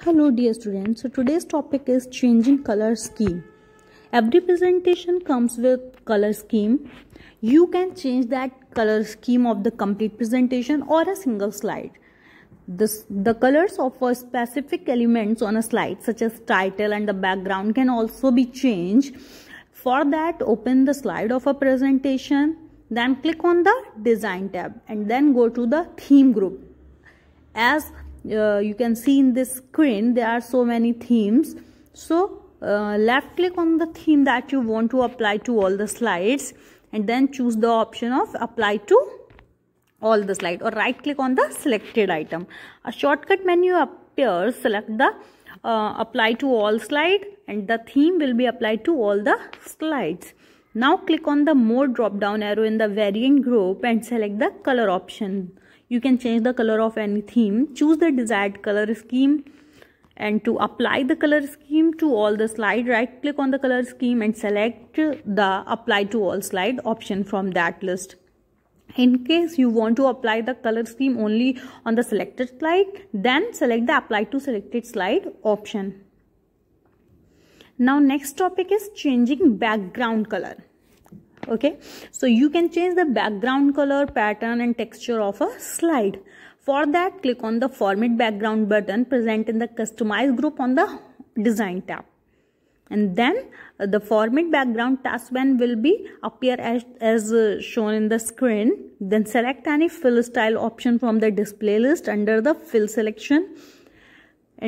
Hello dear students, so today's topic is changing color scheme. Every presentation comes with color scheme. You can change that color scheme of the complete presentation or a single slide. This, the colors of specific elements on a slide such as title and the background can also be changed. For that open the slide of a presentation then click on the design tab and then go to the theme group. As uh, you can see in this screen there are so many themes so uh, left click on the theme that you want to apply to all the slides and then choose the option of apply to all the slide or right click on the selected item a shortcut menu appears select the uh, apply to all slide and the theme will be applied to all the slides now click on the more drop down arrow in the variant group and select the color option you can change the color of any theme choose the desired color scheme and to apply the color scheme to all the slide right click on the color scheme and select the apply to all slide option from that list in case you want to apply the color scheme only on the selected slide then select the apply to selected slide option now next topic is changing background color okay so you can change the background color pattern and texture of a slide for that click on the format background button present in the customize group on the design tab and then uh, the format background task taskbar will be appear as, as uh, shown in the screen then select any fill style option from the display list under the fill selection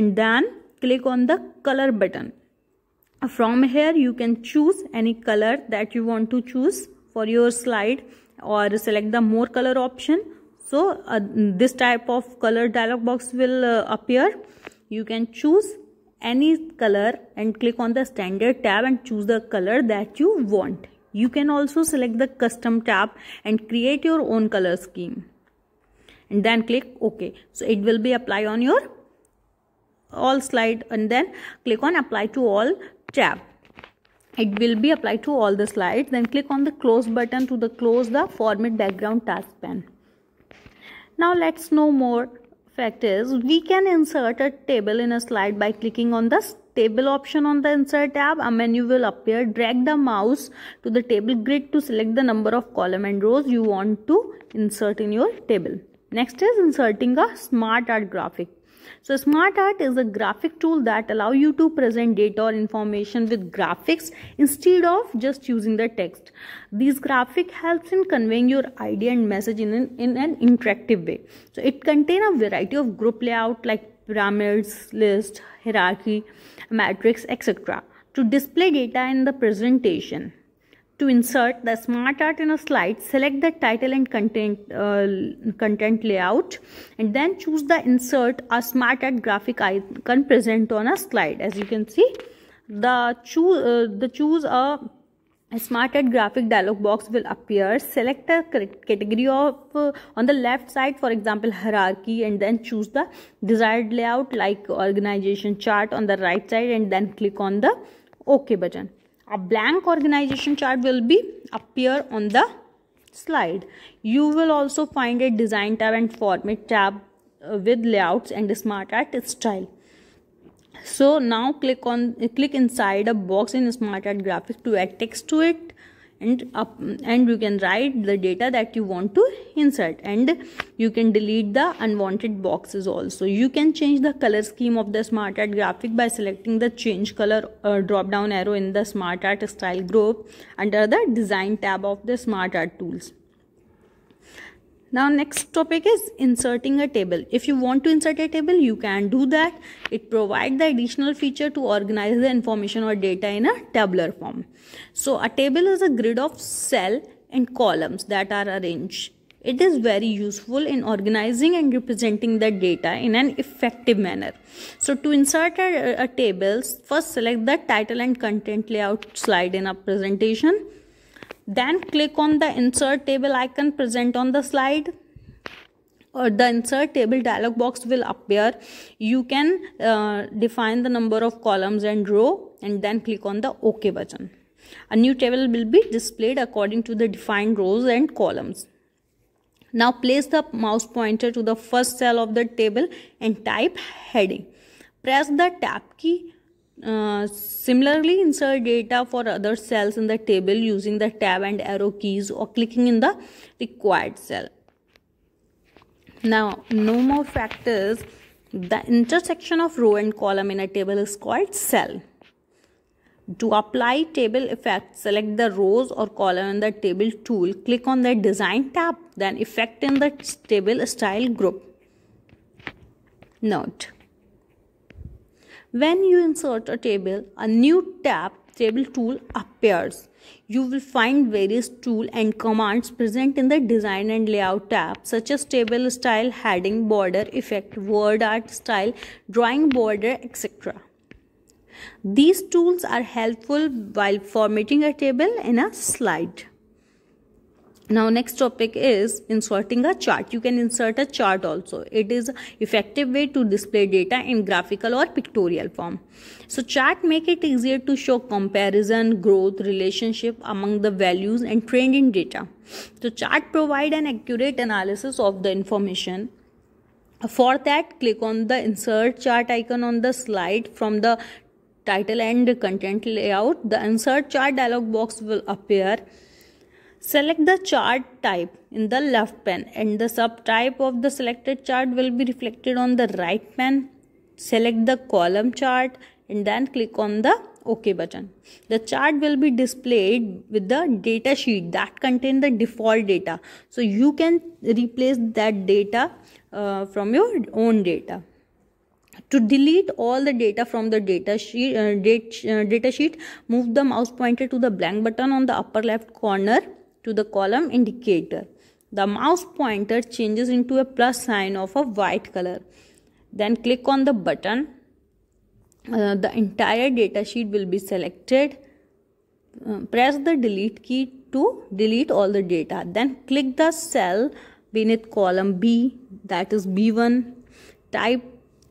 and then click on the color button from here you can choose any color that you want to choose for your slide or select the more color option so uh, this type of color dialog box will uh, appear you can choose any color and click on the standard tab and choose the color that you want you can also select the custom tab and create your own color scheme and then click ok so it will be apply on your all slide and then click on apply to all tab it will be applied to all the slides then click on the close button to the close the format background task pane now let's know more fact is we can insert a table in a slide by clicking on the table option on the insert tab a menu will appear drag the mouse to the table grid to select the number of column and rows you want to insert in your table next is inserting a smart art graphic so SmartArt is a graphic tool that allow you to present data or information with graphics instead of just using the text. These graphic helps in conveying your idea and message in an, in an interactive way. So it contain a variety of group layout like pyramids, list, hierarchy, matrix, etc. to display data in the presentation. To insert the smart art in a slide, select the title and content, uh, content layout and then choose the insert a smart art graphic icon present on a slide. As you can see, the, choo uh, the choose a, a smart art graphic dialog box will appear. Select a category of uh, on the left side, for example, hierarchy and then choose the desired layout like organization chart on the right side and then click on the OK button a blank organization chart will be appear on the slide you will also find a design tab and format tab uh, with layouts and smart art style so now click on click inside a box in smart art graphic to add text to it and up and you can write the data that you want to insert and you can delete the unwanted boxes also you can change the color scheme of the smart art graphic by selecting the change color uh, drop down arrow in the smart art style group under the design tab of the smart art tools now next topic is inserting a table if you want to insert a table you can do that it provides the additional feature to organize the information or data in a tabular form so a table is a grid of cell and columns that are arranged it is very useful in organizing and representing the data in an effective manner. So, to insert a, a table, first select the title and content layout slide in a presentation. Then click on the insert table icon present on the slide or the insert table dialog box will appear. You can uh, define the number of columns and row and then click on the OK button. A new table will be displayed according to the defined rows and columns. Now place the mouse pointer to the first cell of the table and type heading. Press the tab key uh, similarly, insert data for other cells in the table using the tab and arrow keys or clicking in the required cell. Now, no more factors. The intersection of row and column in a table is called cell. To apply table effect, select the rows or column in the table tool. Click on the design tab, then effect in the table style group. Note when you insert a table, a new tab table tool appears. You will find various tools and commands present in the design and layout tab such as table style, heading, border, effect, word art style, drawing border, etc. These tools are helpful while formatting a table in a slide now next topic is inserting a chart you can insert a chart also it is effective way to display data in graphical or pictorial form so chart make it easier to show comparison growth relationship among the values and trend in data so chart provide an accurate analysis of the information for that click on the insert chart icon on the slide from the title and content layout the insert chart dialog box will appear Select the chart type in the left pane and the subtype of the selected chart will be reflected on the right pane. Select the column chart and then click on the OK button. The chart will be displayed with the data sheet that contain the default data. So you can replace that data uh, from your own data. To delete all the data from the data sheet, uh, uh data sheet, move the mouse pointer to the blank button on the upper left corner to the column indicator. The mouse pointer changes into a plus sign of a white color. Then click on the button. Uh, the entire data sheet will be selected. Uh, press the delete key to delete all the data. Then click the cell beneath column B that is B1. Type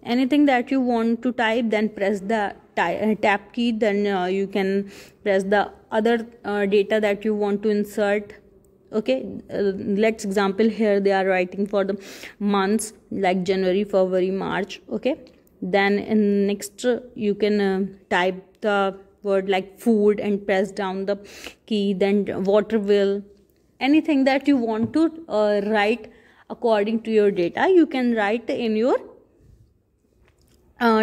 anything that you want to type then press the uh, tab key then uh, you can press the other uh, data that you want to insert okay uh, let's example here they are writing for the months like january february march okay then in next uh, you can uh, type the word like food and press down the key then water will anything that you want to write according to your data you can write in your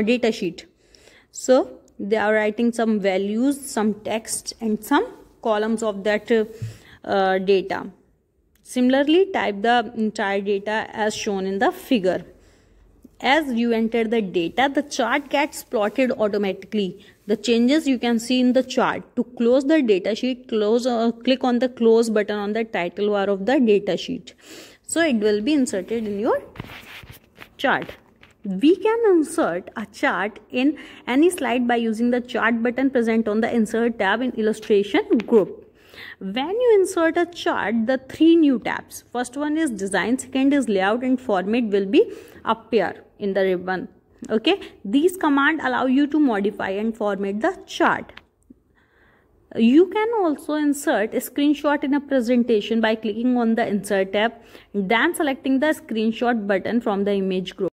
data sheet so they are writing some values some text and some columns of that uh, uh, data similarly type the entire data as shown in the figure as you enter the data the chart gets plotted automatically the changes you can see in the chart to close the data sheet close uh, click on the close button on the title bar of the data sheet so it will be inserted in your chart we can insert a chart in any slide by using the chart button present on the insert tab in illustration group. When you insert a chart, the three new tabs, first one is design, second is layout and format will be appear in the ribbon. Okay, these command allow you to modify and format the chart. You can also insert a screenshot in a presentation by clicking on the insert tab, then selecting the screenshot button from the image group.